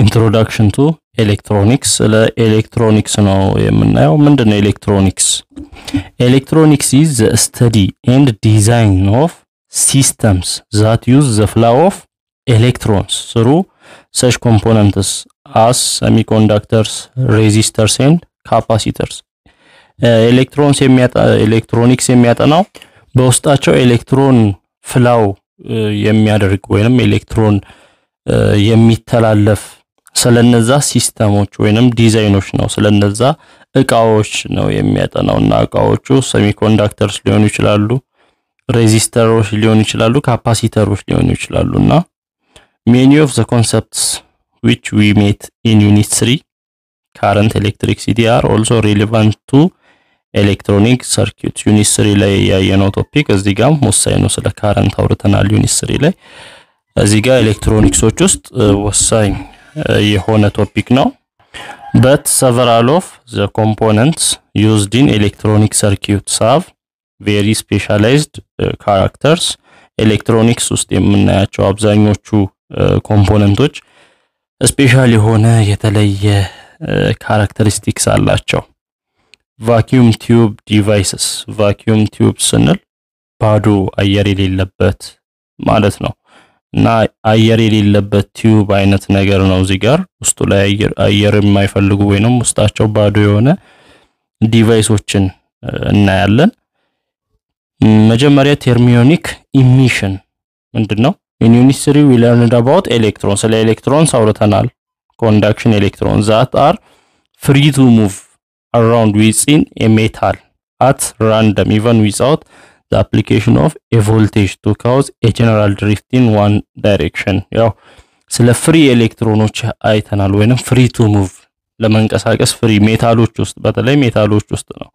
ኢንትሮዳክሽን ቱ ኤሌክትሮኒክስ ስለ ኤሌክትሮኒክስ ነው የምናየው። ምንድን ነው ኤሌክትሮኒክስ? ኤሌክትሮኒክስ ኢዝ ዘ ስተዲ ኤንድ ዲዛይን ኦፍ ሲስተምስ ዛት ዩዝ ዘ ፍላው ኦፍ ኤሌክትሮንስ ስሩ ሰች ኮምፖነንትስ አስ ሰሚኮንዳክተርስ፣ ሬዚስተርስ ኤንድ ካፓሲተርስ። ኤሌክትሮንስ ኤሌክትሮኒክስ የሚያጠናው በውስጣቸው ኤሌክትሮን ፍላው uh, የሚያደርግ ወይንም ኤሌክትሮን uh, የሚተላለፍ ስለነዛ ሲስተሞች ወይንም ዲዛይኖች ነው ስለነዛ እቃዎች ነው የሚያጠናው እና እቃዎቹ ሴሚኮንዳክተርስ ሊሆኑ ይችላሉ፣ ሬዚስተሮች ሊሆኑ ይችላሉ፣ ካፓሲተሮች ሊሆኑ ይችላሉ እና ሜኒ ኦፍ ዘ ኮንሰፕትስ ዊች ዊ ሜት ኢን ዩኒት ስሪ ካረንት ኤሌክትሪክሲቲ አር ኦልሶ ሬሌቫንት ቱ ኤሌክትሮኒክ ሰርኪት ዩኒት ስሪ ላይ ያየነው ቶፒክ እዚህ ጋም ወሳኝ ነው። ስለ ካረንት አውርተናል ዩኒት ስሪ ላይ። እዚህ ጋር ኤሌክትሮኒክሶች ውስጥ ወሳኝ የሆነ ቶፒክ ነው በት ሰቨራል ኦፍ ዘ ኮምፖነንትስ ዩዝድ ኢን ኤሌክትሮኒክ ሰርኪዩትስ ሃቭ ቬሪ ስፔሻላይዝድ ካራክተርስ ኤሌክትሮኒክስ ውስጥ የምናያቸው አብዛኞቹ ኮምፖነንቶች ስፔሻል የሆነ የተለየ ካራክተሪስቲክስ አላቸው ቫኪዩም ቲዩብ ዲቫይስስ ቫኪዩም ቲዩብ ስንል ባዶ አየር የሌለበት ማለት ነው እና አየር የሌለበት ቲዩብ አይነት ነገር ነው። እዚህ ጋር ውስጡ ላይ አየር አየር የማይፈልጉ ወይንም ውስጣቸው ባዶ የሆነ ዲቫይሶችን እናያለን። መጀመሪያ ቴርሚዮኒክ ኢሚሽን ምንድን ነው? ኢንዩኒስትሪ ዊ ለርንድ አባውት ኤሌክትሮን፣ ስለ ኤሌክትሮን አውርተናል። ኮንዳክሽን ኤሌክትሮን ዛት አር ፍሪ ቱ ሙቭ አራውንድ ዊዝ ኢን ኤ ሜታል አት ራንደም ኢቨን ዊዝ አውት the application of a voltage to cause a general drift in one direction ያው ስለ ፍሪ ኤሌክትሮኖች አይተናል፣ ወይንም ፍሪ ቱ ሙቭ ለመንቀሳቀስ ፍሪ ሜታሎች ውስጥ በተለይ ሜታሎች ውስጥ ነው።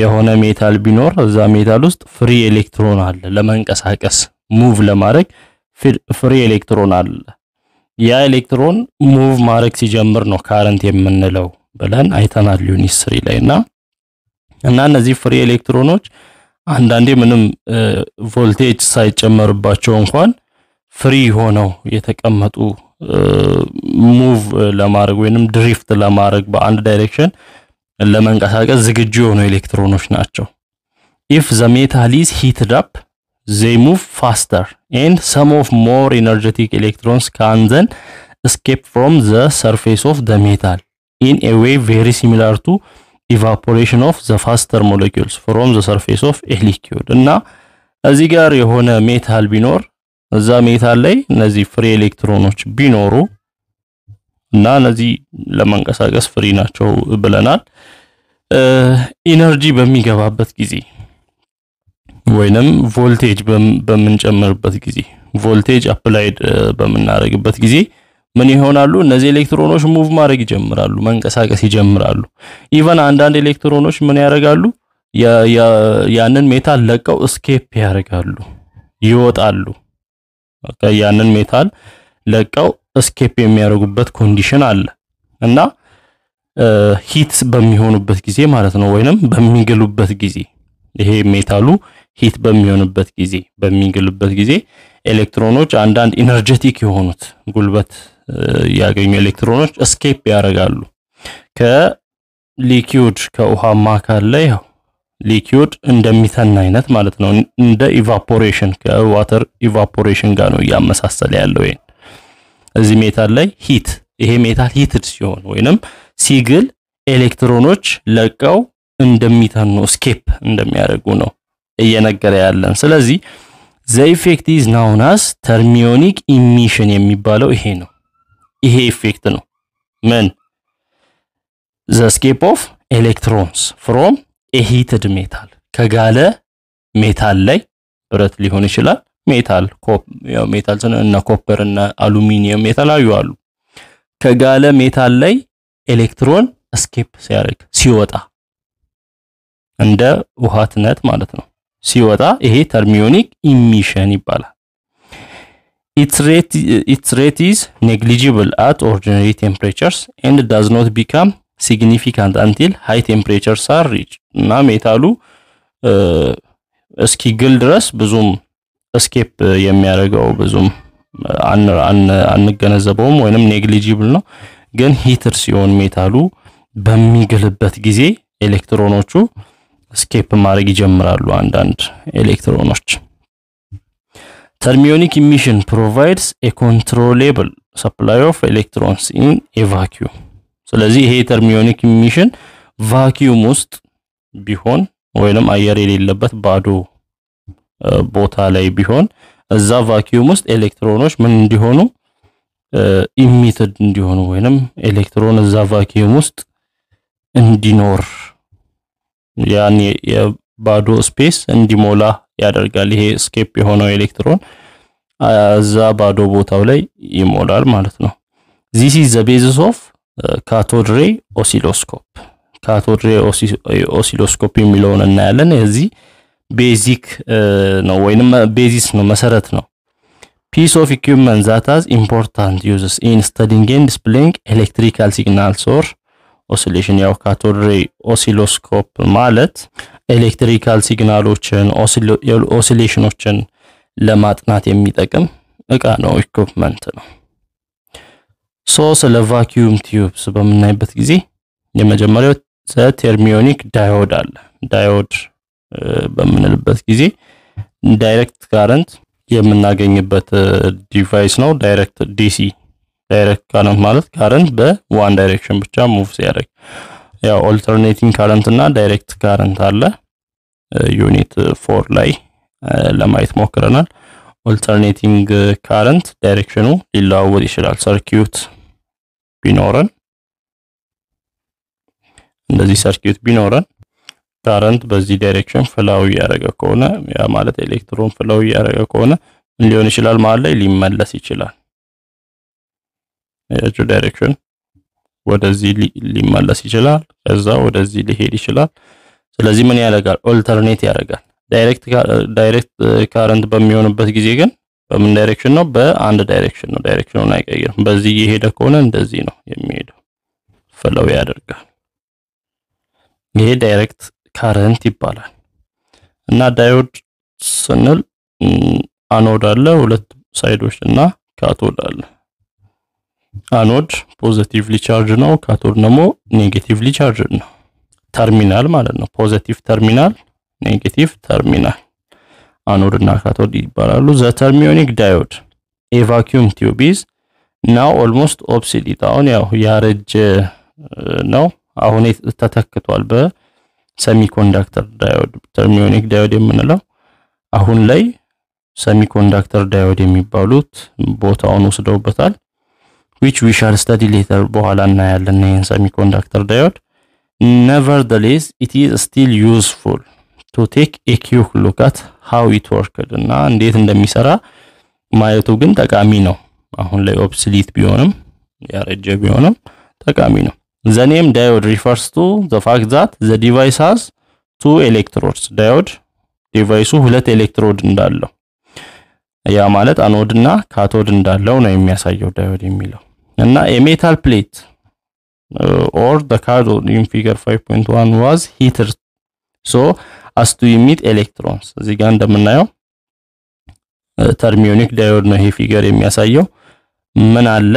የሆነ ሜታል ቢኖር እዛ ሜታል ውስጥ ፍሪ ኤሌክትሮን አለ፣ ለመንቀሳቀስ ሙቭ ለማድረግ ፍሪ ኤሌክትሮን አለ። ያ ኤሌክትሮን ሙቭ ማድረግ ሲጀምር ነው ካረንት የምንለው ብለን አይተናል ዩኒት ስሪ ላይ እና እና እነዚህ ፍሪ ኤሌክትሮኖች አንዳንዴ ምንም ቮልቴጅ ሳይጨመርባቸው እንኳን ፍሪ ሆነው የተቀመጡ ሙቭ ለማድረግ ወይንም ድሪፍት ለማድረግ በአንድ ዳይሬክሽን ለመንቀሳቀስ ዝግጁ የሆኑ ኤሌክትሮኖች ናቸው። ኢፍ ዘ ሜታል ኢዝ ሂትድ አፕ ዜይ ሙቭ ፋስተር ኤንድ ሰም ኦፍ ሞር ኢነርጀቲክ ኤሌክትሮንስ ካን ዘን escape from the surface of the metal in a way very similar ኢቫፖሬሽን ኦፍ ዘ ፋስተር ሞለኪውልስ ፍሮም ዘ ሰርፌስ ኦፍ ኤ ሊኪውድ እና እዚህ ጋር የሆነ ሜታል ቢኖር እዛ ሜታል ላይ እነዚህ ፍሪ ኤሌክትሮኖች ቢኖሩ እና እነዚህ ለመንቀሳቀስ ፍሪ ናቸው ብለናል። ኢነርጂ በሚገባበት ጊዜ ወይንም ቮልቴጅ በምንጨምርበት ጊዜ ቮልቴጅ አፕላይድ በምናደርግበት ጊዜ ምን ይሆናሉ? እነዚህ ኤሌክትሮኖች ሙቭ ማድረግ ይጀምራሉ፣ መንቀሳቀስ ይጀምራሉ። ኢቨን አንዳንድ ኤሌክትሮኖች ምን ያደርጋሉ? ያንን ሜታል ለቀው እስኬፕ ያደርጋሉ፣ ይወጣሉ። ያንን ሜታል ለቀው እስኬፕ የሚያደርጉበት ኮንዲሽን አለ እና ሂት በሚሆኑበት ጊዜ ማለት ነው፣ ወይንም በሚግሉበት ጊዜ ይሄ ሜታሉ ሂት በሚሆንበት ጊዜ በሚግልበት ጊዜ ኤሌክትሮኖች አንዳንድ ኢነርጀቲክ የሆኑት ጉልበት ያገኙ ኤሌክትሮኖች እስኬፕ ያደርጋሉ ከሊኪዩድ ከውሃማ አካል ላይ ያው ሊኪዩድ እንደሚተን አይነት ማለት ነው። እንደ ኢቫፖሬሽን ከዋተር ኢቫፖሬሽን ጋር ነው እያመሳሰለ ያለው። ይሄን እዚህ ሜታል ላይ ሂት ይሄ ሜታል ሂትድ ሲሆን ወይንም ሲግል ኤሌክትሮኖች ለቀው እንደሚተኑ ስኬፕ እንደሚያደርጉ ነው እየነገረ ያለን። ስለዚህ ዘ ኢፌክት ኢዝ ናውን አስ ተርሚዮኒክ ኢሚሽን የሚባለው ይሄ ነው። ይሄ ኢፌክት ነው። ምን ዘ ስኬፕ ኦፍ ኤሌክትሮንስ ፍሮም ኤሂትድ ሜታል ከጋለ ሜታል ላይ ብረት ሊሆን ይችላል ሜታል ሜታል እና ኮፐር እና አሉሚኒየም የተለያዩ አሉ። ከጋለ ሜታል ላይ ኤሌክትሮን እስኬፕ ሲያደርግ ሲወጣ እንደ ውሃትነት ማለት ነው። ሲወጣ ይሄ ተርሚዮኒክ ኢሚሽን ይባላል። Its rate, its rate is negligible at ordinary temperatures and does not become significant until high temperatures are reached እና ሜታሉ እስኪግል ድረስ ብዙም እስኬፕ የሚያደርገው ብዙም አንገነዘበውም ወይንም ኔግሊጂብል ነው። ግን ሂትር ሲሆን ሜታሉ በሚግልበት ጊዜ ኤሌክትሮኖቹ ስኬፕ ማድረግ ይጀምራሉ። አንዳንድ ኤሌክትሮኖች Thermionic emission provides a controllable supply of electrons in a vacuum። ስለዚህ ይሄ ተርሚዮኒክ ኢሚሽን ቫኪዩም ውስጥ ቢሆን ወይንም አየር የሌለበት ባዶ ቦታ ላይ ቢሆን እዛ ቫኪዩም ውስጥ ኤሌክትሮኖች ምን እንዲሆኑ ኢሚትድ እንዲሆኑ ወይንም ኤሌክትሮን እዛ ቫኪዩም ውስጥ እንዲኖር ያን የባዶ ስፔስ እንዲሞላ ያደርጋል። ይሄ ስኬፕ የሆነው ኤሌክትሮን እዛ ባዶ ቦታው ላይ ይሞላል ማለት ነው። this is the basis of ካቶድ ሬ ኦሲሎስኮፕ። ካቶድ ሬ ኦሲሎስኮፕ የሚለውን እናያለን። የዚህ ቤዚክ uh, ነው ወይንም ቤዚስ ነው መሰረት ነው። ፒስ ኦፍ ኢኩፕመንት ዛት ሃዝ ኢምፖርታንት ዩዝስ ኢን ስተዲንግ ኤንድ ዲስፕሌይንግ ኤሌክትሪካል ሲግናልስ ኦር ኦሲሌሽን። ያው ካቶድ ሬ ኦሲሎስኮፕ ማለት ኤሌክትሪካል ሲግናሎችን ኦሲሌሽኖችን ለማጥናት የሚጠቅም እቃ ነው፣ ኢኩፕመንት ነው። ሶ ስለ ቫኪዩም ቲዩብስ በምናይበት ጊዜ የመጀመሪያው ተርሚዮኒክ ዳዮድ አለ። ዳዮድ በምንልበት ጊዜ ዳይሬክት ካረንት የምናገኝበት ዲቫይስ ነው። ዳይሬክት ዲሲ ዳይሬክት ካረንት ማለት ካረንት በዋን ዳይሬክሽን ብቻ ሙቭ ሲያደርግ ያው ኦልተርኔቲንግ ካረንት እና ዳይሬክት ካረንት አለ። ዩኒት ፎር ላይ ለማየት ሞክረናል። ኦልተርኔቲንግ ካረንት ዳይሬክሽኑ ሊለዋወጥ ይችላል። ሰርኪዩት ቢኖረን እንደዚህ ሰርኪዩት ቢኖረን ካረንት በዚህ ዳይሬክሽን ፍላው እያደረገ ከሆነ ያ ማለት ኤሌክትሮን ፍላው እያደረገ ከሆነ ምን ሊሆን ይችላል? መሀል ላይ ሊመለስ ይችላል። ያቸው ዳይሬክሽን ወደዚህ ሊመለስ ይችላል። ከዛ ወደዚህ ሊሄድ ይችላል። ስለዚህ ምን ያደርጋል? ኦልተርኔት ያደርጋል። ዳይሬክት ካረንት በሚሆንበት ጊዜ ግን በምን ዳይሬክሽን ነው? በአንድ ዳይሬክሽን ነው። ዳይሬክሽኑን አይቀይርም። በዚህ እየሄደ ከሆነ እንደዚህ ነው የሚሄደው፣ ፍለው ያደርጋል። ይሄ ዳይሬክት ካረንት ይባላል። እና ዳዮድ ስንል አኖድ አለ፣ ሁለት ሳይዶች እና ካቶድ አለ። አኖድ ፖዘቲቭሊ ቻርጅ ነው፣ ካቶድ ደግሞ ኔጌቲቭሊ ቻርጅ ነው። ተርሚናል ማለት ነው። ፖዘቲቭ ተርሚናል፣ ኔጌቲቭ ተርሚናል አኖድ እና ካቶድ ይባላሉ። ዘ ተርሚዮኒክ ዳዮድ ኤ ቫኪዩም ቲዩብ ኢዝ ናው ኦልሞስት ኦብሲሊት። አሁን ያው ያረጀ ነው፣ አሁን ተተክቷል በሰሚኮንዳክተር ዳዮድ። ተርሚዮኒክ ዳዮድ የምንለው አሁን ላይ ሰሚኮንዳክተር ዳዮድ የሚባሉት ቦታውን ወስደውበታል። ዊች ዊ ሻል ስተዲ ሌተር በኋላ እናያለን ይህን ሰሚኮንዳክተር ዳዮድ ነቨርደሌዝ ኢት ኢዝ ስቲል ዩዝፉል ቱ ቴክ ኤ ኪውክ ሉካት ሃው ኢት ወርክድ እና እንዴት እንደሚሰራ ማየቱ ግን ጠቃሚ ነው። አሁን ላይ ኦብስሊት ቢሆንም ያረጀ ቢሆንም ጠቃሚ ነው። ዘኔም ዳዮድ ሪፈርስ ቱ ዘ ፋክት ዛት ዘ ዲቫይስ ሃዝ ቱ ኤሌክትሮድስ ዳዮድ ዲቫይሱ ሁለት ኤሌክትሮድ እንዳለው ያ ማለት አኖድ እና ካቶድ እንዳለው ነው የሚያሳየው ዳዮድ የሚለው እና የሜታል ፕሌት ኦር the cathode ኢን ፊገር 5.1 ዋዝ heated ሶ አስ ቱ ኢሚት ኤሌክትሮንስ እዚህ ጋር እንደምናየው ተርሚዮኒክ uh, ዳዮድ ነው ይሄ ፊገር የሚያሳየው ምን አለ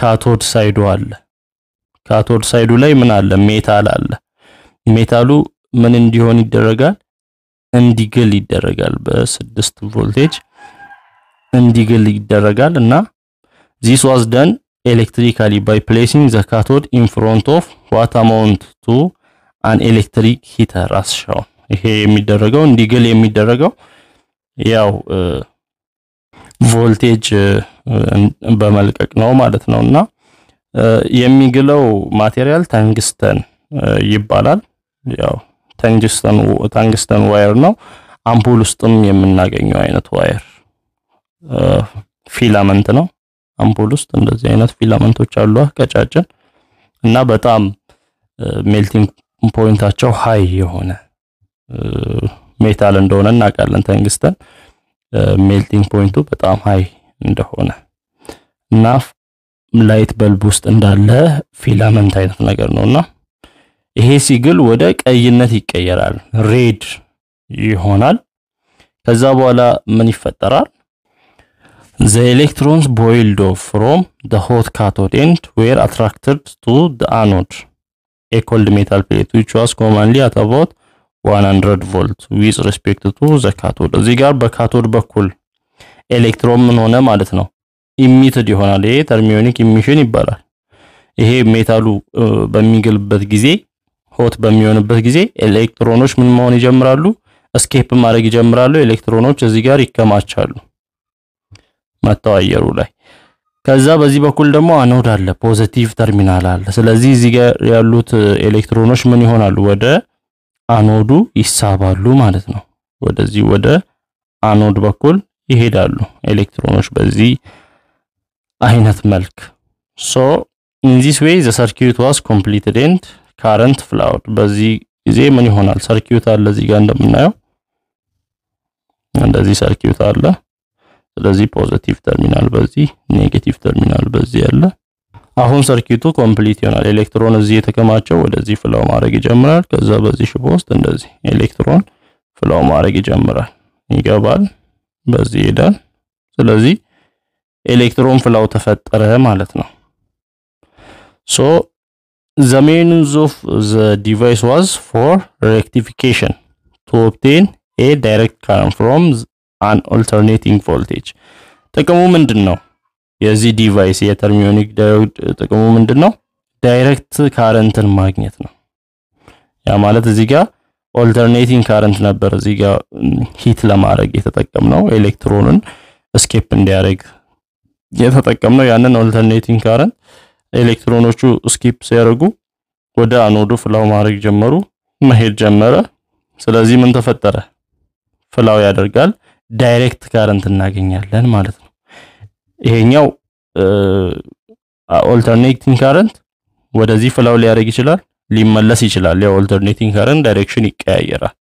ካቶድ ሳይዱ አለ ካቶድ ሳይዱ ላይ ምን አለ ሜታል አለ ሜታሉ ምን እንዲሆን ይደረጋል እንዲግል ይደረጋል በስድስት ቮልቴጅ እንዲግል ይደረጋል እና ዚስ ዋዝ ደን electrically by placing the cathode in front of what amount to an electric heater as shown። ይሄ የሚደረገው እንዲግል የሚደረገው ያው ቮልቴጅ በመልቀቅ ነው ማለት ነው እና የሚግለው ማቴሪያል ታንግስተን ይባላል። ያው ታንግስተን ታንግስተን ዋየር ነው። አምፖል ውስጥም የምናገኘው አይነት ዋየር ፊላመንት ነው። አምፖል ውስጥ እንደዚህ አይነት ፊላመንቶች አሉ ቀጫጭን እና በጣም ሜልቲንግ ፖይንታቸው ሃይ የሆነ ሜታል እንደሆነ እናውቃለን። ተንግስተን ሜልቲንግ ፖይንቱ በጣም ሃይ እንደሆነ እና ላይት በልብ ውስጥ እንዳለ ፊላመንት አይነት ነገር ነውና ይሄ ሲግል ወደ ቀይነት ይቀየራል፣ ሬድ ይሆናል። ከዛ በኋላ ምን ይፈጠራል? The electrons boiled off from the hot cathode end were attracted to the anode. A cold metal plate which was commonly at about 100 volts with respect to the cathode. እዚህ ጋር በካቶድ በኩል ኤሌክትሮን ምን ሆነ ማለት ነው ኢሚትድ ይሆናል። ይሄ ተርሚዮኒክ ኢሚሽን ይባላል። ይሄ ሜታሉ በሚገልበት ጊዜ ሆት በሚሆንበት ጊዜ ኤሌክትሮኖች ምን መሆን ይጀምራሉ? እስኬፕ ማድረግ ይጀምራሉ። ኤሌክትሮኖች እዚህ ጋር ይከማቻሉ። መጥተው አየሩ ላይ ከዛ በዚህ በኩል ደግሞ አኖድ አለ፣ ፖዘቲቭ ተርሚናል አለ። ስለዚህ እዚህ ጋር ያሉት ኤሌክትሮኖች ምን ይሆናሉ? ወደ አኖዱ ይሳባሉ ማለት ነው። ወደዚህ ወደ አኖድ በኩል ይሄዳሉ ኤሌክትሮኖች በዚህ አይነት መልክ። ሶ ኢን ዚስ ዌይ ዘ ሰርኪዩት ዋስ ኮምፕሊትድ ኤንድ ካረንት ፍላውድ። በዚህ ጊዜ ምን ይሆናል? ሰርኪዩት አለ እዚህ ጋር እንደምናየው እንደዚህ ሰርኪዩት አለ ስለዚህ ፖዚቲቭ ተርሚናል በዚህ ኔጌቲቭ ተርሚናል በዚህ ያለ አሁን ሰርኪቱ ኮምፕሊት ይሆናል። ኤሌክትሮን እዚህ የተከማቸው ወደዚህ ፍላው ማድረግ ይጀምራል። ከዛ በዚህ ሽቦ ውስጥ እንደዚህ ኤሌክትሮን ፍላው ማድረግ ይጀምራል፣ ይገባል፣ በዚህ ይሄዳል። ስለዚህ ኤሌክትሮን ፍላው ተፈጠረ ማለት ነው። ሶ ዘ ሜንስ ኦፍ ዘ ዲቫይስ ዋዝ ፎር ሬክቲፊኬሽን ቱ ኦብቴን ኤ ዳይሬክት ካረንት ፍሮም አን ኦልተርኔቲንግ ቮልቴጅ። ጥቅሙ ምንድን ነው? የዚህ ዲቫይስ የተርሚዮኒክ ዳዮድ ጥቅሙ ምንድን ነው? ዳይሬክት ካረንትን ማግኘት ነው። ያ ማለት እዚህ ጋር ኦልተርኔቲንግ ካረንት ነበር እዚህ ጋር ሂት ለማድረግ የተጠቀምነው ኤሌክትሮንን እስኬፕ እንዲያደርግ የተጠቀምነው ያንን ኦልተርኔቲንግ ካረንት ኤሌክትሮኖቹ እስኬፕ ሲያደርጉ ወደ አኖዱ ፍላው ማድረግ ጀመሩ፣ መሄድ ጀመረ። ስለዚህ ምን ተፈጠረ? ፍላው ያደርጋል። ዳይሬክት ካረንት እናገኛለን ማለት ነው። ይሄኛው ኦልተርኔቲንግ ካረንት ወደዚህ ፍላው ሊያደርግ ይችላል፣ ሊመለስ ይችላል። ያው ኦልተርኔቲንግ ካረንት ዳይሬክሽን ይቀያየራል።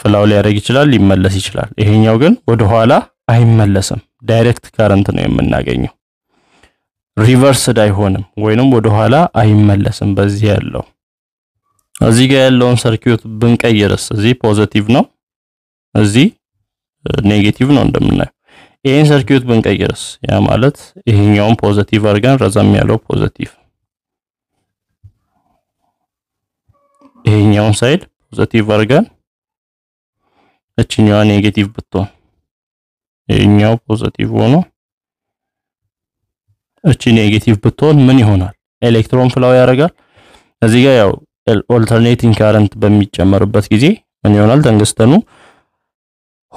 ፍላው ሊያደርግ ይችላል፣ ሊመለስ ይችላል። ይሄኛው ግን ወደኋላ አይመለስም። ዳይሬክት ካረንት ነው የምናገኘው። ሪቨርስድ አይሆንም ወይንም ወደኋላ አይመለስም። በዚህ ያለው እዚህ ጋር ያለውን ሰርኪዩት ብንቀይርስ እዚህ ፖዘቲቭ ነው፣ እዚህ ኔጌቲቭ ነው እንደምናየው። ይህን ሰርኪዩት ብንቀይርስ ያ ማለት ይሄኛውን ፖዘቲቭ አድርገን ረዘም ያለው ፖዘቲቭ ይሄኛውን ሳይድ ፖዘቲቭ አድርገን እችኛዋ ኔጌቲቭ ብትሆን ይሄኛው ፖዘቲቭ ሆኖ እቺ ኔጌቲቭ ብትሆን ምን ይሆናል? ኤሌክትሮን ፍላው ያደርጋል። እዚህ ጋር ያው ኦልተርኔቲንግ ካረንት በሚጨመርበት ጊዜ ምን ይሆናል? ተንግስተኑ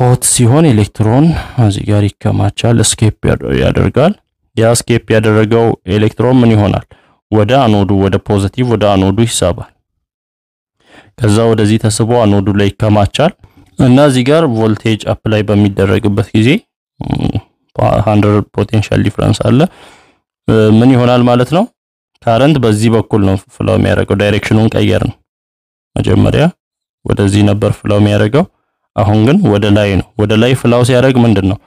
ሆት ሲሆን ኤሌክትሮን እዚህ ጋር ይከማቻል፣ ስኬፕ ያደርጋል። ያ እስኬፕ ያደረገው ኤሌክትሮን ምን ይሆናል? ወደ አኖዱ ወደ ፖዘቲቭ ወደ አኖዱ ይሳባል። ከዛ ወደዚህ ተስቦ አኖዱ ላይ ይከማቻል እና እዚህ ጋር ቮልቴጅ አፕላይ በሚደረግበት ጊዜ 100 ፖቴንሻል ዲፍረንስ አለ። ምን ይሆናል ማለት ነው? ካረንት በዚህ በኩል ነው ፍለው የሚያደርገው። ዳይሬክሽኑን ቀየርን። መጀመሪያ ወደዚህ ነበር ፍለው የሚያደርገው አሁን ግን ወደ ላይ ነው። ወደ ላይ ፍላው ሲያደርግ ምንድን ነው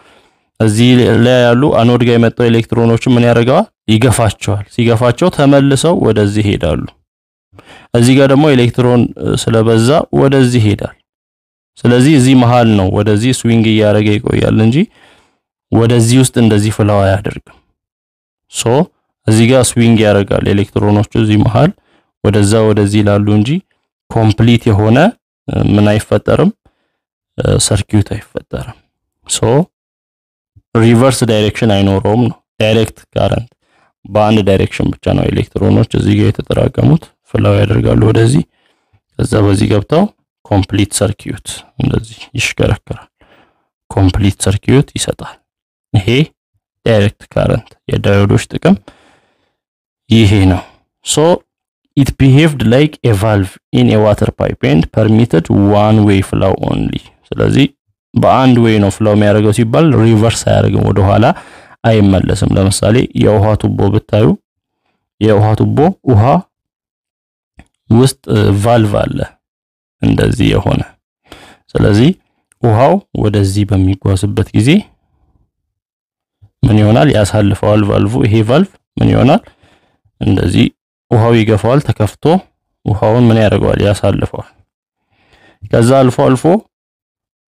እዚህ ላይ ያሉ አኖድ ጋር የመጣው ኤሌክትሮኖችን ምን ያደርገዋል? ይገፋቸዋል። ሲገፋቸው ተመልሰው ወደዚህ ይሄዳሉ። እዚህ ጋር ደግሞ ኤሌክትሮን ስለበዛ ወደዚህ ይሄዳል። ስለዚህ እዚህ መሃል ነው ወደዚህ ስዊንግ እያደረገ ይቆያል እንጂ ወደዚህ ውስጥ እንደዚህ ፍላው አያደርግም። ሶ እዚህ ጋር ስዊንግ ያደርጋል ኤሌክትሮኖቹ እዚህ መሃል ወደዛ ወደዚህ ይላሉ እንጂ ኮምፕሊት የሆነ ምን አይፈጠርም ሰርኪዩት አይፈጠርም። ሶ ሪቨርስ ዳይሬክሽን አይኖረውም ነው። ዳይሬክት ካረንት በአንድ ዳይሬክሽን ብቻ ነው ኤሌክትሮኖች እዚህ ጋር የተጠራቀሙት ፍላው ያደርጋሉ ወደዚህ፣ ከዛ በዚህ ገብተው ኮምፕሊት ሰርኪዩት እንደዚህ ይሽከረከራል። ኮምፕሊት ሰርኪዩት ይሰጣል። ይሄ ዳይሬክት ካረንት የዳዮዶች ጥቅም ይሄ ነው። ሶ ኢት ቢሄቭድ ላይክ ኤ ቫልቭ ኢን ኤ ዋተር ፓይፕ ኤንድ ፐርሚትድ ዋን ዌይ ፍላው ኦንሊ ስለዚህ በአንድ ወይ ነው ፍለው የሚያደርገው ሲባል ሪቨርስ አያደርግም፣ ወደኋላ አይመለስም። ለምሳሌ የውሃ ቱቦ ብታዩ የውሃ ቱቦ ውሃ ውስጥ ቫልቭ አለ እንደዚህ የሆነ ስለዚህ ውሃው ወደዚህ በሚጓዝበት ጊዜ ምን ይሆናል? ያሳልፈዋል ቫልቭ። ይሄ ቫልቭ ምን ይሆናል? እንደዚህ ውሃው ይገፋዋል፣ ተከፍቶ ውሃውን ምን ያደርገዋል? ያሳልፈዋል። ከዛ አልፎ አልፎ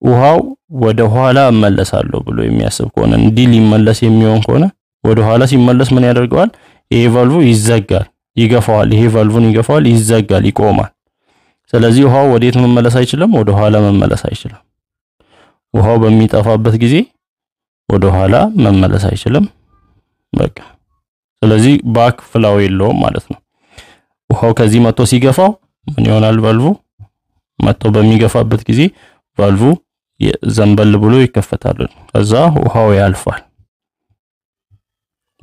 ውሃው ወደ ኋላ እመለሳለሁ ብሎ የሚያስብ ከሆነ እንዲህ ሊመለስ የሚሆን ከሆነ ወደ ኋላ ሲመለስ ምን ያደርገዋል? ይሄ ቫልቭ ይዘጋል፣ ይገፋዋል። ይሄ ቫልቭን ይገፋዋል፣ ይዘጋል፣ ይቆማል። ስለዚህ ውሃው ወዴት መመለስ አይችልም፣ ወደ ኋላ መመለስ አይችልም። ውሃው በሚጠፋበት ጊዜ ወደ ኋላ መመለስ አይችልም። በቃ ስለዚህ ባክ ፍላው የለውም ማለት ነው። ውሃው ከዚህ መጥቶ ሲገፋው ምን ይሆናል? ቫልቭ መጥቶ በሚገፋበት ጊዜ ቫልቭ ዘንበል ብሎ ይከፈታል። ከዛ ውሃው ያልፋል።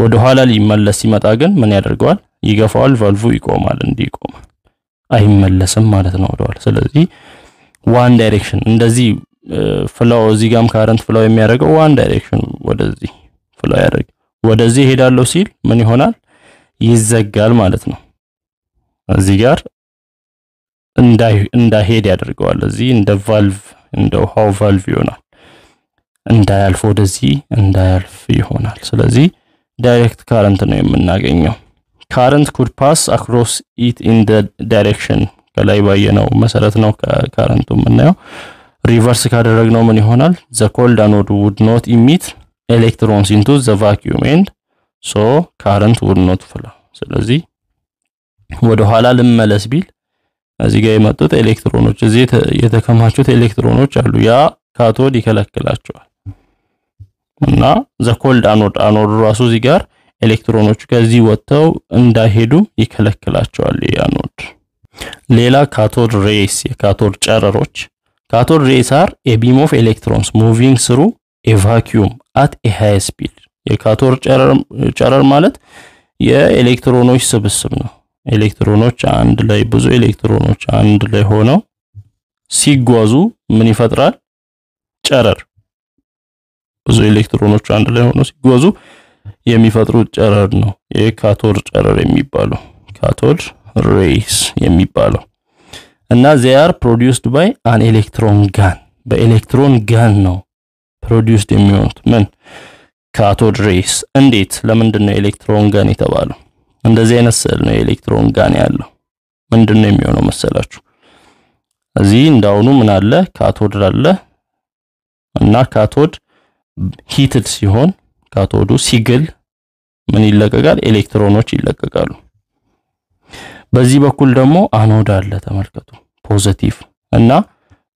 ወደ ኋላ ሊመለስ ሲመጣ ግን ምን ያደርገዋል? ይገፋዋል። ቫልቭ ይቆማል። እንዲህ ይቆማል፣ አይመለስም ማለት ነው ወደኋላ። ስለዚህ ዋን ዳይሬክሽን እንደዚህ ፍላው እዚህ ጋም ካረንት ፍላው የሚያደርገው ዋን ዳይሬክሽን ወደዚህ ፍላው ያደርግ ወደዚህ ሄዳለው ሲል ምን ይሆናል? ይዘጋል ማለት ነው። እዚህ ጋር እንዳይሄድ ያደርገዋል። እዚህ እንደ ቫልቭ እንደ ውሃው ቫልቭ ይሆናል። እንዳያልፍ ወደዚህ እንዳያልፍ ይሆናል። ስለዚህ ዳይሬክት ካረንት ነው የምናገኘው። ካረንት ኩድ ፓስ አክሮስ ኢት ኢን ዳይሬክሽን ከላይ ባየነው መሰረት ነው ካረንቱ የምናየው። ሪቨርስ ካደረግነው ምን ይሆናል? ዘ ኮልድ አኖድ ውድ ኖት ኢሚት ኤሌክትሮንስ ኢንቱ ዘ ቫኪዩም ኤንድ ሶ ካረንት ውድ ኖት ፍሎ። ስለዚህ ወደ ኋላ ልመለስ ቢል እዚህ ጋር የመጡት ኤሌክትሮኖች እዚህ የተከማቹት ኤሌክትሮኖች አሉ። ያ ካቶድ ይከለክላቸዋል እና ዘ ኮልድ አኖድ አኖድ ራሱ እዚህ ጋር ኤሌክትሮኖቹ ከዚህ ወጥተው እንዳይሄዱ ይከለክላቸዋል። ያኖድ ሌላ ካቶድ ሬስ የካቶድ ጨረሮች ካቶድ ሬስ አር ኤ ቢም ኦፍ ኤሌክትሮንስ ሙቪንግ ስሩ ኤ ቫኪዩም አት ኤ ሃይ ስፒድ የካቶድ ጨረር ማለት የኤሌክትሮኖች ስብስብ ነው። ኤሌክትሮኖች አንድ ላይ ብዙ ኤሌክትሮኖች አንድ ላይ ሆነው ሲጓዙ ምን ይፈጥራል? ጨረር። ብዙ ኤሌክትሮኖች አንድ ላይ ሆነው ሲጓዙ የሚፈጥሩት ጨረር ነው የካቶድ ጨረር የሚባለው ካቶድ ሬይስ የሚባለው እና they are produced by an electron gun በኤሌክትሮን ጋን ነው ፕሮዲውስድ የሚሆኑት ምን ካቶድ ሬይስ እንዴት ለምንድን ነው ኤሌክትሮን ጋን የተባለው እንደዚህ አይነት ስዕል ነው የኤሌክትሮን ጋን ያለው። ምንድነው የሚሆነው መሰላችሁ? እዚህ እንዳሁኑ ምን አለ? ካቶድ አለ እና ካቶድ ሂትድ ሲሆን ካቶዱ ሲግል ምን ይለቀቃል? ኤሌክትሮኖች ይለቀቃሉ። በዚህ በኩል ደግሞ አኖድ አለ ተመልከቱ፣ ፖዘቲቭ እና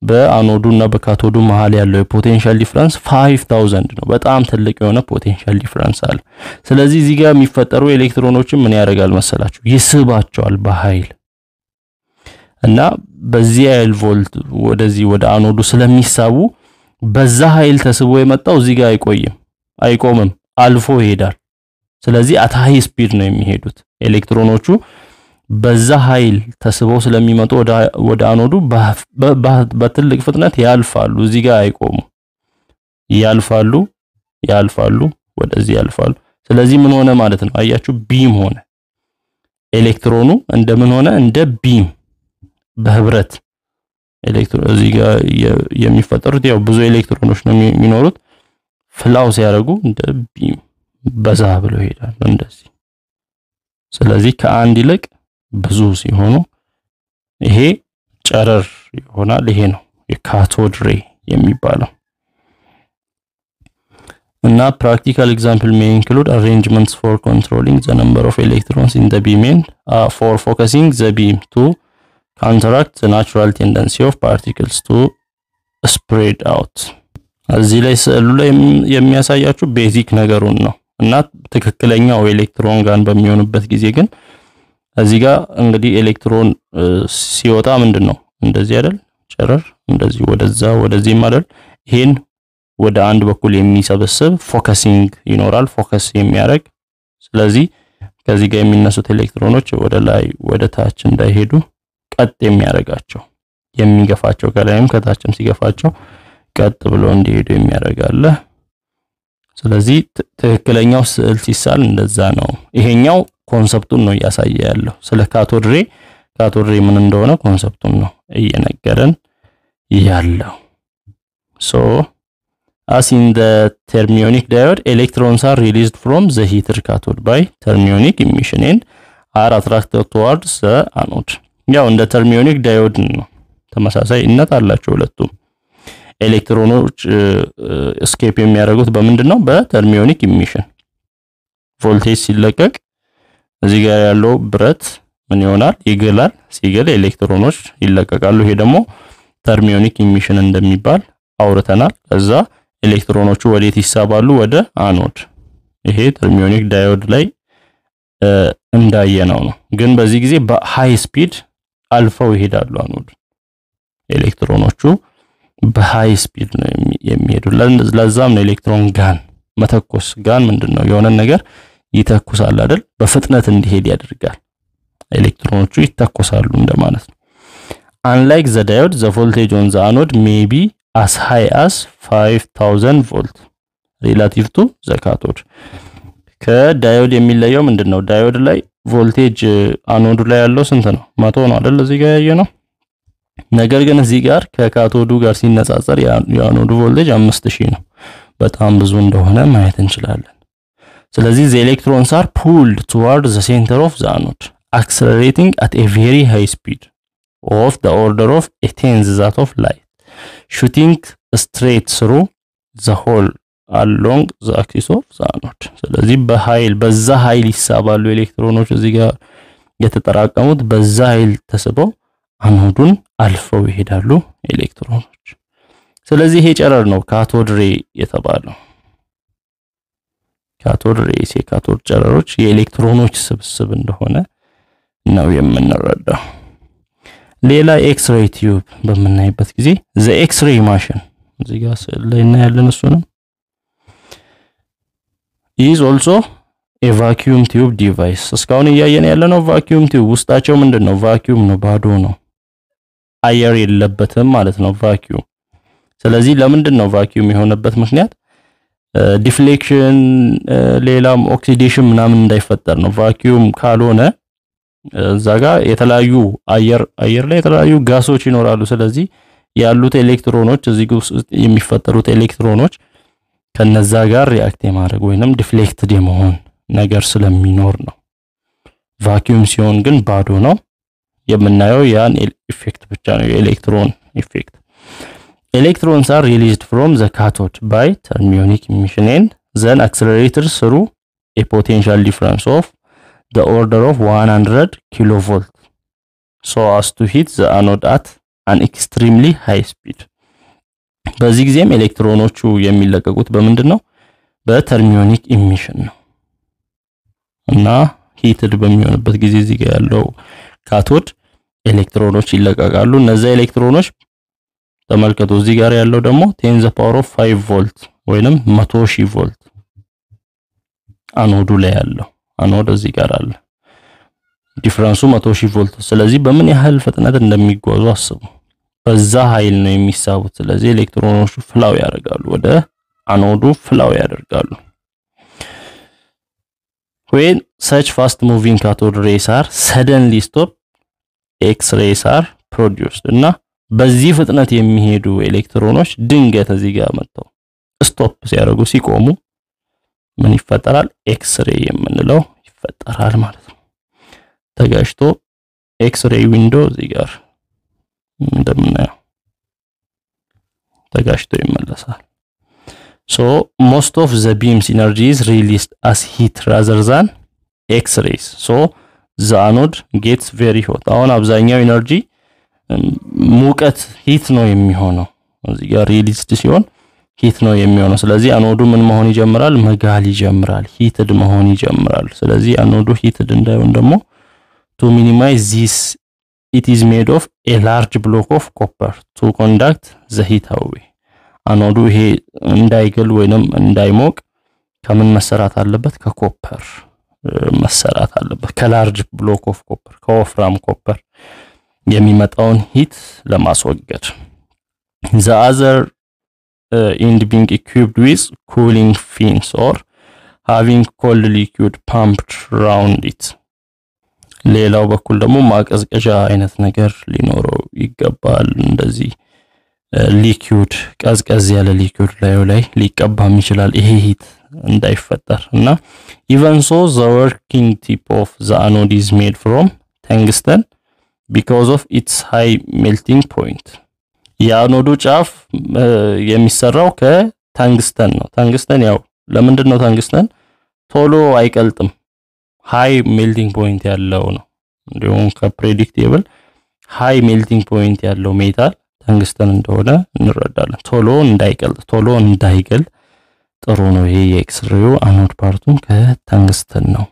በአኖዱ እና በካቶዱ መሀል ያለው የፖቴንሻል ዲፍረንስ 5000 ነው። በጣም ትልቅ የሆነ ፖቴንሻል ዲፍረንስ አለ። ስለዚህ እዚህ ጋር የሚፈጠሩ ኤሌክትሮኖችን ምን ያደርጋል መሰላችሁ? ይስባቸዋል በኃይል እና በዚህ ያህል ቮልት ወደዚህ ወደ አኖዱ ስለሚሳቡ በዛ ኃይል ተስቦ የመጣው እዚህ ጋር አይቆይም፣ አይቆምም፣ አልፎ ይሄዳል። ስለዚህ አት ሃይ ስፒድ ነው የሚሄዱት ኤሌክትሮኖቹ በዛ ኃይል ተስበው ስለሚመጡ ወደ አኖዱ በትልቅ ፍጥነት ያልፋሉ። እዚህ ጋር አይቆሙ፣ ያልፋሉ፣ ያልፋሉ፣ ወደዚህ ያልፋሉ። ስለዚህ ምን ሆነ ማለት ነው? አያችሁ፣ ቢም ሆነ። ኤሌክትሮኑ እንደ ምን ሆነ? እንደ ቢም በህብረት ኤሌክትሮን እዚህ ጋር የሚፈጠሩት ያው ብዙ ኤሌክትሮኖች ነው የሚኖሩት። ፍላው ሲያደርጉ እንደ ቢም በዛ ብለው ይሄዳሉ እንደዚህ። ስለዚህ ከአንድ ይልቅ ብዙ ሲሆኑ ይሄ ጨረር ይሆናል። ይሄ ነው የካቶድ ሬ የሚባለው እና ፕራክቲካል ኤግዛምፕል ሜይ ኢንክሉድ አሬንጅመንትስ ፎር ኮንትሮሊንግ ዘ ነምበር ኦፍ ኤሌክትሮንስ ኢን ዘ ቢም ኤንድ ፎር ፎከሲንግ ዘ ቢም ቱ ካንትራክት ዘ ናቹራል ቴንደንሲ ኦፍ ፓርቲክልስ ቱ ስፕሬድ አውት። እዚህ ላይ ስዕሉ ላይ የሚያሳያችሁ ቤዚክ ነገሩን ነው እና ትክክለኛው ኤሌክትሮን ጋን በሚሆንበት ጊዜ ግን እዚህ ጋር እንግዲህ ኤሌክትሮን ሲወጣ ምንድን ነው እንደዚህ አይደል? ጨረር እንደዚህ ወደዛ ወደዚህም ማለት ይሄን ወደ አንድ በኩል የሚሰበስብ ፎከሲንግ ይኖራል፣ ፎከስ የሚያደርግ ስለዚህ ከዚህ ጋር የሚነሱት ኤሌክትሮኖች ወደ ላይ ወደ ታች እንዳይሄዱ ቀጥ የሚያደርጋቸው የሚገፋቸው ከላይም ከታችም ሲገፋቸው ቀጥ ብሎ እንዲሄዱ የሚያደርጋለ። ስለዚህ ትክክለኛው ስዕል ሲሳል እንደዛ ነው። ይሄኛው ኮንሰፕቱን ነው እያሳየ ያለው። ስለ ካቶድሬ ካቶድሬ ምን እንደሆነ ኮንሰፕቱን ነው እየነገረን ያለው። ሶ አስ ኢን ዘ ተርሚዮኒክ ዳዮድ ኤሌክትሮንስ አር ሪሊዝድ ፍሮም ዘ ሂተር ካቶድ ባይ ተርሚዮኒክ ኢሚሽን ኤንድ አር አትራክትድ ቱዋርድስ ዘ አኖድ። ያው እንደ ተርሚዮኒክ ዳዮድ ነው፣ ተመሳሳይነት አላቸው ሁለቱም። ኤሌክትሮኖች እስኬፕ የሚያደርጉት በምንድን ነው? በተርሚዮኒክ ኢሚሽን ቮልቴጅ ሲለቀቅ እዚህ ጋር ያለው ብረት ምን ይሆናል? ይገላል። ሲገል ኤሌክትሮኖች ይለቀቃሉ። ይሄ ደግሞ ተርሚዮኒክ ኢሚሽን እንደሚባል አውርተናል። እዛ ኤሌክትሮኖቹ ወዴት ይሳባሉ? ወደ አኖድ። ይሄ ተርሚዮኒክ ዳዮድ ላይ እንዳየነው ነው። ግን በዚህ ጊዜ በሃይ ስፒድ አልፈው ይሄዳሉ አኖድ ኤሌክትሮኖቹ በሃይ ስፒድ ነው የሚሄዱ። ለዛም ነው ኤሌክትሮን ጋን መተኮስ። ጋን ምንድን ነው የሆነን ነገር ይተኩሳል አይደል? በፍጥነት እንዲሄድ ያደርጋል። ኤሌክትሮኖቹ ይተኮሳሉ እንደማለት ነው። አንላይክ ዘ ዳዮድ ዘ ቮልቴጅ ኦን ዘ አኖድ ሜይ ቢ አስ ሃይ አስ 5000 ቮልት ሪላቲቭ ቱ ዘ ካቶድ። ከዳዮድ የሚለየው ምንድን ነው? ዳዮድ ላይ ቮልቴጅ አኖዱ ላይ ያለው ስንት ነው? መቶ ነው አይደል? እዚህ ጋር ያየ ነው። ነገር ግን እዚህ ጋር ከካቶዱ ጋር ሲነጻጸር የአኖዱ ቮልቴጅ 5000 ነው። በጣም ብዙ እንደሆነ ማየት እንችላለን። ስለዚህ ዘ ኤሌክትሮንስ አር ፑልድ ቱዋርድ ዘ ሴንተር ኦፍ ዘ አኖድ አክሰለሬቲንግ አት ኤ ቬሪ ሃይ ስፒድ ኦፍ ዘ ኦርደር ኦፍ ኤ ቴንዝ ዛት ኦፍ ላይት ሹቲንግ ስትሬት ስሩ ዘ ሆል አሎንግ ዘ አክሲስ ኦፍ ዘ አኖድ። ስለዚህ በኃይል በዛ ኃይል ይሳባሉ ኤሌክትሮኖች እዚህ ጋር የተጠራቀሙት በዛ ኃይል ተስበው አኖዱን አልፈው ይሄዳሉ ኤሌክትሮኖች። ስለዚህ ይሄ ጨረር ነው ካቶድሬ የተባለው። ካቶድ ሬሴ ካቶድ ጨረሮች የኤሌክትሮኖች ስብስብ እንደሆነ ነው የምንረዳው። ሌላ ኤክስሬይ ቲዩብ በምናይበት ጊዜ ዘ ኤክስሬይ ማሽን እዚህ ጋር ስዕል ላይ እናያለን። እሱንም ኢዝ ኦልሶ የቫኪዩም ቲዩብ ዲቫይስ እስካሁን እያየን ያለ ነው። ቫኪዩም ቲዩብ ውስጣቸው ምንድን ነው? ቫኪዩም ነው፣ ባዶ ነው፣ አየር የለበትም ማለት ነው ቫኪዩም። ስለዚህ ለምንድን ነው ቫኪዩም የሆነበት ምክንያት ዲፍሌክሽን፣ ሌላም ኦክሲዴሽን ምናምን እንዳይፈጠር ነው። ቫኪዩም ካልሆነ እዛ ጋር የተለያዩ አየር አየር ላይ የተለያዩ ጋሶች ይኖራሉ። ስለዚህ ያሉት ኤሌክትሮኖች እዚህ ውስጥ የሚፈጠሩት ኤሌክትሮኖች ከነዛ ጋር ሪአክት የማድረግ ወይንም ዲፍሌክትድ የመሆን ነገር ስለሚኖር ነው። ቫኪዩም ሲሆን ግን ባዶ ነው። የምናየው ያን ኢፌክት ብቻ ነው፣ የኤሌክትሮን ኢፌክት Electrons are released from the cathode by thermionic emission and then accelerators through a potential difference of the order of 100 kilovolt so as to hit the anode at an extremely high speed በዚህ ጊዜም ኤሌክትሮኖቹ የሚለቀቁት በምንድን ነው? በተርሚዮኒክ ኢሚሽን ነው እና ሂትድ በሚሆንበት ጊዜ እዚህ ጋር ያለው ካቶድ ኤሌክትሮኖች ይለቀቃሉ። እነዚያ ኤሌክትሮኖች ተመልከቱ። እዚህ ጋር ያለው ደግሞ 10 ዘ ፓወር ኦፍ 5 ቮልት ወይንም 100 ሺህ ቮልት አኖዱ ላይ ያለው አኖድ እዚህ ጋር አለ። ዲፍረንሱ 100 ሺህ ቮልት። ስለዚህ በምን ያህል ፍጥነት እንደሚጓዙ አስቡ። በዛ ኃይል ነው የሚሳቡት። ስለዚህ ኤሌክትሮኖቹ ፍላው ያደርጋሉ፣ ወደ አኖዱ ፍላው ያደርጋሉ። when such fast moving cathode rays are suddenly stopped x-rays are produced እና በዚህ ፍጥነት የሚሄዱ ኤሌክትሮኖች ድንገት እዚህ ጋር መጥተው ስቶፕ ሲያደርጉ ሲቆሙ ምን ይፈጠራል? ኤክስሬይ የምንለው ይፈጠራል ማለት ነው። ተጋጭቶ ኤክስሬይ ዊንዶ እዚህ ጋር እንደምናየው ተጋጭቶ ይመለሳል። ሶ ሞስት ኦፍ ዘ ቢም ሲነርጂስ ሪሊስድ አስ ሂት ራዘር ዛን ኤክስሬይስ ሶ ዘ አኖድ ጌትስ ቬሪ ሆት። አሁን አብዛኛው ኢነርጂ ሙቀት ሂት ነው የሚሆነው። እዚህ ጋር ሪሊዝድ ሲሆን ሂት ነው የሚሆነው። ስለዚህ አኖዱ ምን መሆን ይጀምራል? መጋል ይጀምራል፣ ሂትድ መሆን ይጀምራል። ስለዚህ አኖዱ ሂትድ እንዳይሆን ደግሞ ቱ ሚኒማይዝ ዚስ ኢት ኢዝ ሜድ ኦፍ ኤ ላርጅ ብሎክ ኦፍ ኮፐር ቱ ኮንዳክት ዘ ሂት አዌ። አኖዱ ይሄ እንዳይግል ወይንም እንዳይሞቅ ከምን መሰራት አለበት? ከኮፐር መሰራት አለበት። ከላርጅ ብሎክ ኦፍ ኮፐር ከወፍራም ኮፐር የሚመጣውን ሂት ለማስወገድ ዘ አዘር ኢንድ ቢንግ ኢኩይፕድ ዊዝ ኩሊንግ ፊንስ ኦር ሃቪንግ ኮልድ ሊኩድ ፓምፕድ ራውንድ ኢት። ሌላው በኩል ደግሞ ማቀዝቀዣ አይነት ነገር ሊኖረው ይገባል። እንደዚህ ሊኩድ uh, ቀዝቀዝ ያለ ሊኩድ ላዩ ላይ ሊቀባም ይችላል ይሄ ሂት እንዳይፈጠር እና ኢቨን ሶ ዘ ወርኪንግ ቲፕ ኦፍ ዘ አኖድ ኢዝ ሜድ ፍሮም ተንግስተን ቢካዝ ኦፍ ኢትስ ሃይ ሜልቲንግ ፖይንት። የአኖዱ ጫፍ የሚሰራው ከታንግስተን ነው። ታንግስተን ያው ለምንድን ነው ታንግስተን ቶሎ አይቀልጥም፣ ሃይ ሜልቲንግ ፖይንት ያለው ነው። እንዲሁም ከፕሬዲክቴብል ሃይ ሜልቲንግ ፖይንት ያለው ሜታል ታንግስተን እንደሆነ እንረዳለን። ቶሎ እንዳይቀልጥ ቶሎ እንዳይገል ጥሩ ነው። ይሄ የኤክስሬው አኖድ ፓርቱን ከታንግስተን ነው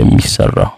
የሚሰራው።